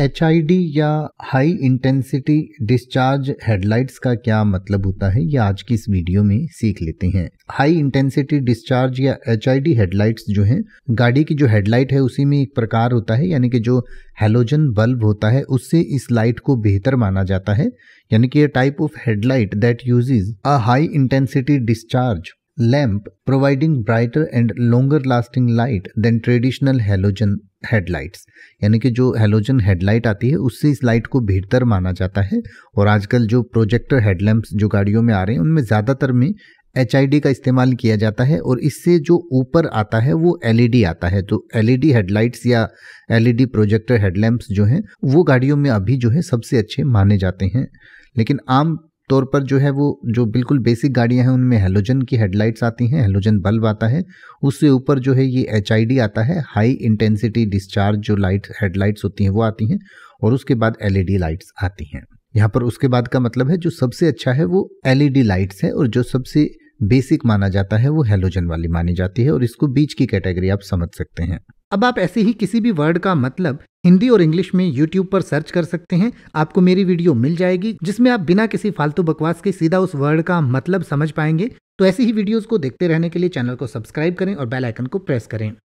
H या high intensity discharge headlights का क्या मतलब होता है ये आज की इस वीडियो में सीख लेते हैं हाई इंटेंसिटी डिस्चार्ज या एच हेडलाइट्स जो हैं गाड़ी की जो हेडलाइट है उसी में एक प्रकार होता है यानी कि जो हेलोजन बल्ब होता है उससे इस लाइट को बेहतर माना जाता है यानी कि ये type of headlight that use a high intensity discharge lamp providing brighter and longer lasting light than traditional halogen headlights यानी कि जो हेलोजन हेडलाइट आती है उससे इस लाइट को बेहतर माना जाता है और आजकल जो प्रोजेक्टर हेडलैम्प्स जो गाड़ियों में आ रहे हैं उनमें ज़्यादातर में एच का इस्तेमाल किया जाता है और इससे जो ऊपर आता है वो एल e आता है तो एल हेडलाइट्स e या एल प्रोजेक्टर हेडलैम्प्स जो हैं वो गाड़ियों में अभी जो है सबसे अच्छे माने जाते हैं लेकिन आम तौर पर जो है वो जो बिल्कुल बेसिक गाड़ियां हैं उनमें हेलोजन की हेडलाइट्स आती हैं हेलोजन बल्ब आता है उससे ऊपर जो है ये एच आता है हाई इंटेंसिटी डिस्चार्ज जो लाइट हेडलाइट्स होती हैं वो आती हैं और उसके बाद एल लाइट्स e आती हैं यहाँ पर उसके बाद का मतलब है जो सबसे अच्छा है वो एल लाइट्स है और जो सबसे बेसिक माना जाता है वो हेलोजन वाली मानी जाती है और इसको बीच की कैटेगरी आप समझ सकते हैं अब आप ऐसे ही किसी भी वर्ड का मतलब हिंदी और इंग्लिश में यूट्यूब पर सर्च कर सकते हैं आपको मेरी वीडियो मिल जाएगी जिसमें आप बिना किसी फालतू बकवास के सीधा उस वर्ड का मतलब समझ पाएंगे तो ऐसी ही वीडियोस को देखते रहने के लिए चैनल को सब्सक्राइब करें और बेल आइकन को प्रेस करें